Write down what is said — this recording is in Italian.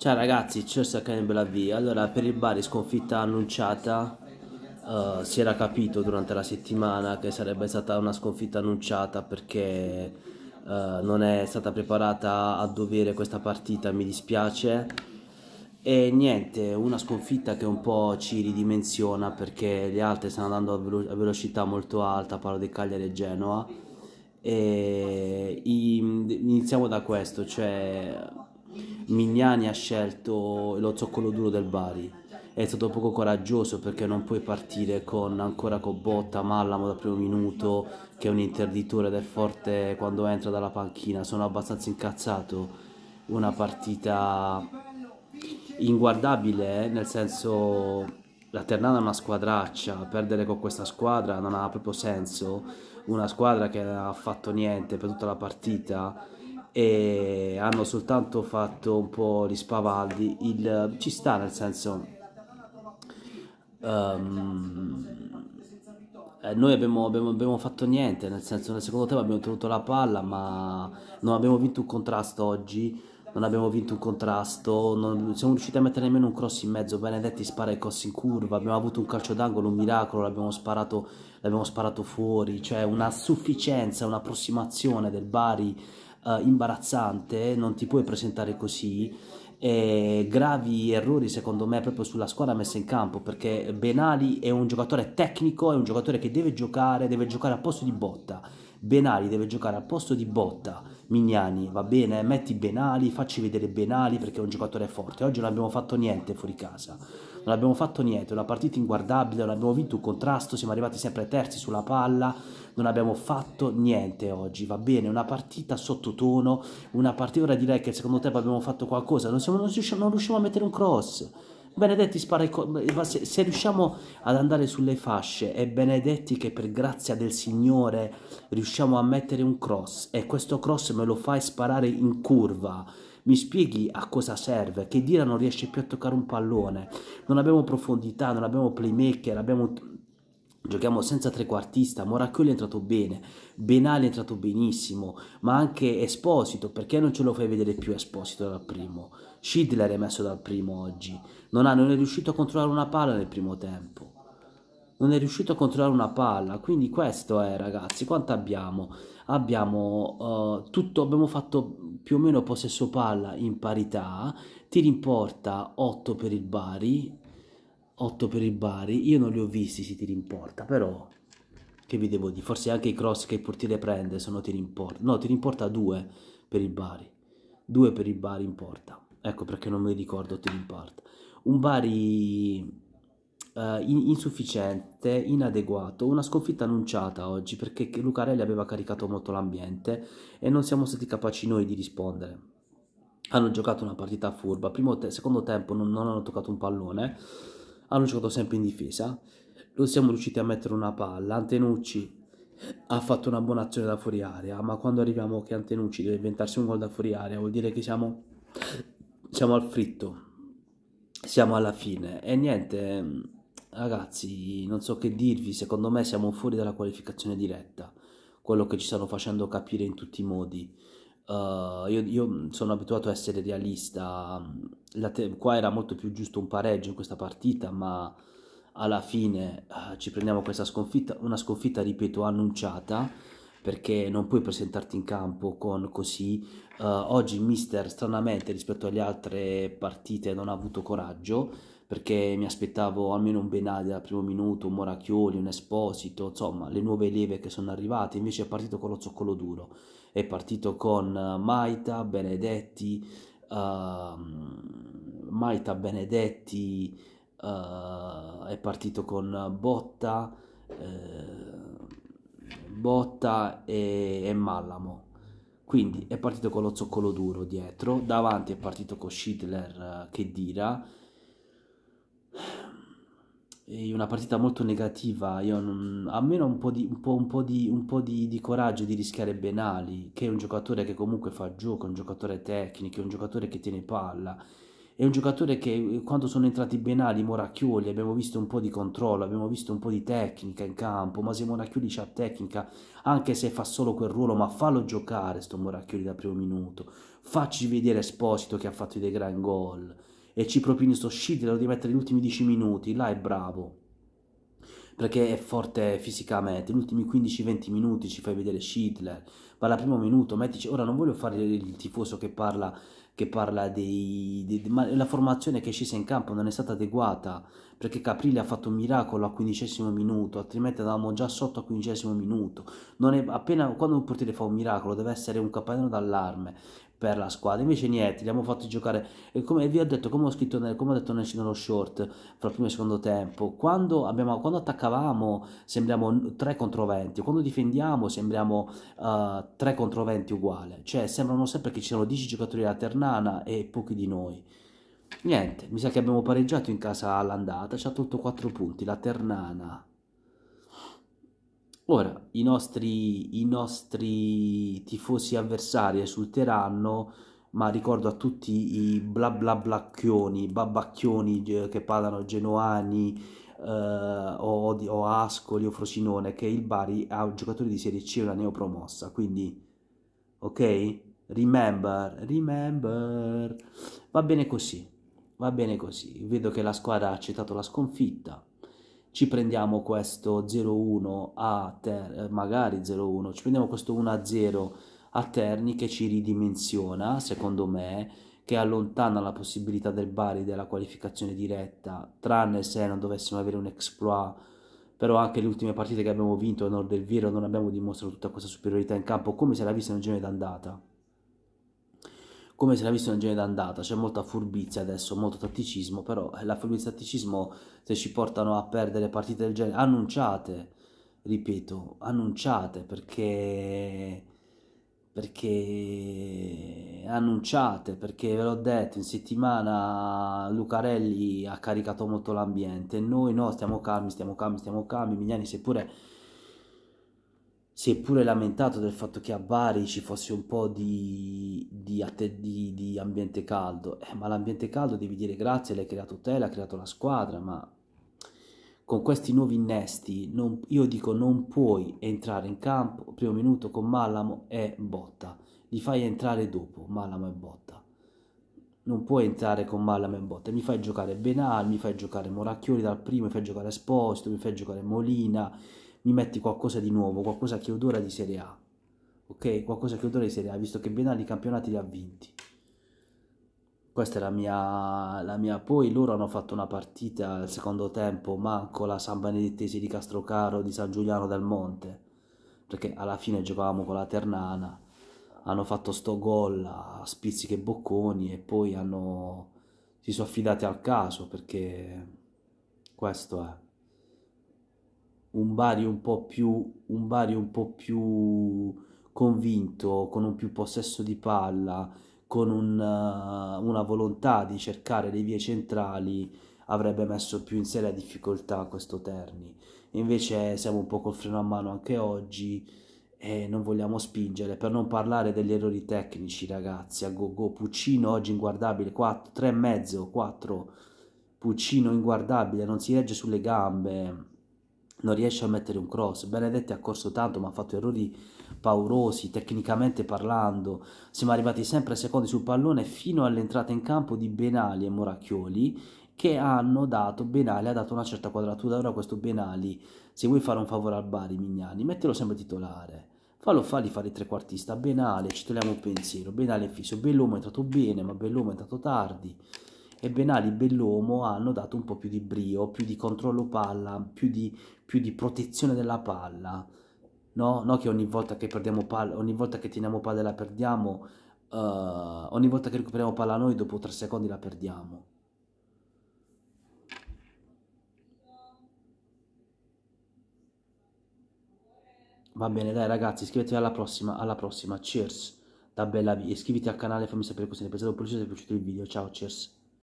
Ciao ragazzi, Chelsea Campbell via. Allora, per il Bari sconfitta annunciata, uh, si era capito durante la settimana che sarebbe stata una sconfitta annunciata perché uh, non è stata preparata a dovere questa partita, mi dispiace. E niente, una sconfitta che un po' ci ridimensiona perché le altre stanno andando a, velo a velocità molto alta, parlo di Cagliari e Genoa. E iniziamo da questo, cioè Mignani ha scelto lo zoccolo duro del Bari. È stato poco coraggioso perché non puoi partire con, ancora con Botta, Mallamo dal primo minuto, che è un interditore ed è forte quando entra dalla panchina. Sono abbastanza incazzato. Una partita inguardabile, eh, nel senso la Ternana è una squadraccia, perdere con questa squadra non ha proprio senso. Una squadra che non ha fatto niente per tutta la partita e hanno soltanto fatto un po' gli spavaldi, il, ci sta nel senso... Um, noi abbiamo, abbiamo, abbiamo, fatto niente, nel senso nel secondo tempo abbiamo tenuto la palla, ma non abbiamo vinto un contrasto oggi, non abbiamo vinto un contrasto, non siamo riusciti a mettere nemmeno un cross in mezzo, Benedetti spara i cross in curva, abbiamo avuto un calcio d'angolo, un miracolo, l'abbiamo sparato, l'abbiamo sparato fuori, cioè una sufficienza, un'approssimazione del Bari eh, imbarazzante, non ti puoi presentare così. E gravi errori secondo me proprio sulla squadra messa in campo perché Benali è un giocatore tecnico, è un giocatore che deve giocare, deve giocare a posto di botta Benali deve giocare al posto di Botta, Mignani, va bene, metti Benali, facci vedere Benali perché è un giocatore forte. Oggi non abbiamo fatto niente fuori casa, non abbiamo fatto niente, una partita inguardabile, non abbiamo vinto un contrasto, siamo arrivati sempre terzi sulla palla, non abbiamo fatto niente oggi, va bene, una partita sottotono, una partita, ora direi che secondo te abbiamo fatto qualcosa, non, siamo, non, riusciamo, non riusciamo a mettere un cross Benedetti spara i colpi, se, se, riusciamo ad andare sulle fasce e Benedetti che per grazia del Signore riusciamo a mettere un cross e questo cross me lo fai sparare in curva, mi spieghi a cosa serve? Che Dira non riesce più a toccare un pallone, non abbiamo profondità, non abbiamo playmaker, abbiamo Giochiamo senza trequartista, Moracchioli è entrato bene, Benali è entrato benissimo, ma anche Esposito, perché non ce lo fai vedere più Esposito dal primo? Schidler è messo dal primo oggi, non, ha, non è riuscito a controllare una palla nel primo tempo non è riuscito a controllare una palla. Quindi questo è, ragazzi, quanto abbiamo? Abbiamo uh, tutto, abbiamo fatto più o meno possesso palla in parità, tiri in porta 8 per il Bari, 8 per il Bari, io non li ho visti si tiri in porta, però che vi devo dire, forse anche i cross che il portiere prende sono tiri in porta, no tiri in porta 2 per il Bari, 2 per il Bari in porta, ecco perché non mi ricordo tiri eh, in porta, un Bari Uh, insufficiente, inadeguato, una sconfitta annunciata oggi perché Lucarelli aveva caricato molto l'ambiente e non siamo stati capaci noi di rispondere. Hanno giocato una partita furba, primo te secondo tempo non, non hanno toccato un pallone, hanno giocato sempre in difesa, non siamo riusciti a mettere una palla, Antenucci ha fatto una buona azione da fuori area, ma quando arriviamo che Antenucci deve inventarsi un gol da fuori area vuol dire che siamo, siamo al fritto, siamo alla fine e niente ragazzi non so che dirvi, secondo me siamo fuori dalla qualificazione diretta, quello che ci stanno facendo capire in tutti i modi. Uh, io, io, sono abituato a essere realista, qua era molto più giusto un pareggio in questa partita, ma alla fine uh, ci prendiamo questa sconfitta, una sconfitta, ripeto, annunciata, perché non puoi presentarti in campo con così. Uh, oggi mister, stranamente rispetto alle altre partite, non ha avuto coraggio perché mi aspettavo almeno un Benadia al primo minuto, un Moracchioli, un Esposito, insomma le nuove leve che sono arrivate, invece è partito con lo zoccolo duro, è partito con eh, Maita, Benedetti, uh, Maita, Benedetti, uh, è partito con Botta, uh, Botta e, e Mallamo. Quindi è partito con lo zoccolo duro dietro, davanti è partito con Schittler, dira, una partita molto negativa. Io non, a un po, di, un po', un po, di, un po di, di, coraggio di rischiare Benali, che è un giocatore che comunque fa gioco, è un giocatore tecnico, è un giocatore che tiene palla. È un giocatore che eh, quando sono entrati Benali, Moracchioli, abbiamo visto un po' di controllo, abbiamo visto un po' di tecnica in campo, ma se Moracchioli c'ha tecnica, anche se fa solo quel ruolo, ma fallo giocare sto Moracchioli da primo minuto, facci vedere Esposito che ha fatto dei gran gol, e ci propini sto shit, lo devi mettere gli ultimi 10 minuti, là è bravo. Perché è forte fisicamente, gli ultimi 15-20 minuti ci fai vedere Schindler, parla primo minuto, mettici... Ora non voglio fare il tifoso che parla, che parla dei... dei ma la formazione che è scesa in campo non è stata adeguata, perché Caprile ha fatto un miracolo al quindicesimo minuto, altrimenti andavamo già sotto al quindicesimo minuto. È, appena, quando un portiere fa un miracolo deve essere un campanello d'allarme per la squadra. Invece niente, li abbiamo fatti giocare, e come vi ho detto, come ho, scritto nel, come ho detto nello short, fra il primo e il secondo tempo, quando, abbiamo, quando attaccavamo sembriamo 3 contro 20, quando difendiamo sembriamo uh, eh, 3 contro 20 uguale, cioè sembrano sempre che ci siano 10 giocatori della Ternana e pochi di noi. Niente, mi sa che abbiamo pareggiato in casa all'andata, ci ha tolto 4 punti, la Ternana Ora, i nostri, i nostri tifosi avversari esulteranno, ma ricordo a tutti i bla bla blacchioni, babbacchioni che parlano genoani eh, o, o, Ascoli o Frosinone che il Bari ha un giocatore di Serie C e una neopromossa, quindi ok? Remember, remember. Va bene così, va bene così. Vedo che la squadra ha accettato la sconfitta ci prendiamo questo 0-1 a Ter- eh, magari 0-1, ci prendiamo questo 1-0 a Terni che ci ridimensiona, secondo me, che allontana la possibilità del Bari della qualificazione diretta, tranne se non dovessimo avere un exploit, però anche le ultime partite che abbiamo vinto a nord del Viro non abbiamo dimostrato tutta questa superiorità in campo, come se la vista nel girone d'andata come se la visto nel genere d'andata, c'è molta furbizia adesso, molto tatticismo, però eh, la furbizia e il tatticismo se ci portano a perdere partite del genere, annunciate, ripeto, annunciate perché perché annunciate, perché ve l'ho detto, in settimana Lucarelli ha caricato molto l'ambiente, noi no, stiamo calmi, stiamo calmi, stiamo calmi, Mignani seppure si è pure lamentato del fatto che a Bari ci fosse un po' di, di, di, di ambiente caldo, eh, ma l'ambiente caldo devi dire grazie, l'hai creato te, l'ha creato la squadra, ma con questi nuovi innesti non, io dico non puoi entrare in campo primo minuto con Malamo e Botta, li fai entrare dopo Malamo e Botta. Non puoi entrare con Malamo e Botta, mi fai giocare Benal, mi fai giocare Moracchioli dal primo, mi fai giocare Esposito, mi fai giocare Molina, mi metti qualcosa di nuovo, qualcosa che odora di Serie A, ok? Qualcosa che odora di Serie A, visto che Benali i campionati li ha vinti. Questa è la mia, la mia... Poi loro hanno fatto una partita al secondo tempo, manco la San Benedettese di Castrocaro, di San Giuliano del Monte, perché alla fine giocavamo con la Ternana, hanno fatto sto gol a spizziche e bocconi e poi hanno... si sono affidati al caso perché questo è un Bari un po' più, un Bari un po più convinto, con un più possesso di palla, con un, uh, una volontà di cercare le vie centrali, avrebbe messo più in seria difficoltà questo Terni. Invece siamo un po' col freno a mano anche oggi e non vogliamo spingere, per non parlare degli errori tecnici, ragazzi. A go go Puccino oggi inguardabile, 4, 3 4, Puccino inguardabile, non si regge sulle gambe non riesce a mettere un cross. Benedetti ha corso tanto, ma ha fatto errori paurosi, tecnicamente parlando. Siamo arrivati sempre secondi sul pallone fino all'entrata in campo di Benali e Moracchioli che hanno dato, Benali ha dato una certa quadratura. Ora questo Benali, se vuoi fare un favore al Bari Mignani, mettilo sempre titolare. Fallo fargli fare il trequartista. Benali, ci togliamo un pensiero. Benali è fisso. Bell'uomo è entrato bene, ma Bell'uomo è entrato tardi e Benali e Bellomo hanno dato un po' più di brio, più di controllo palla, più di, più di protezione della palla. No? no che ogni volta che perdiamo palla, ogni volta che teniamo palla la perdiamo, uh, ogni volta che recuperiamo palla noi dopo tre secondi la perdiamo. Va bene, dai ragazzi, iscrivetevi alla prossima, alla prossima, cheers da Bella Via, iscriviti al canale fammi sapere cosa ne pensate, oppure se vi è piaciuto il video, ciao, cheers.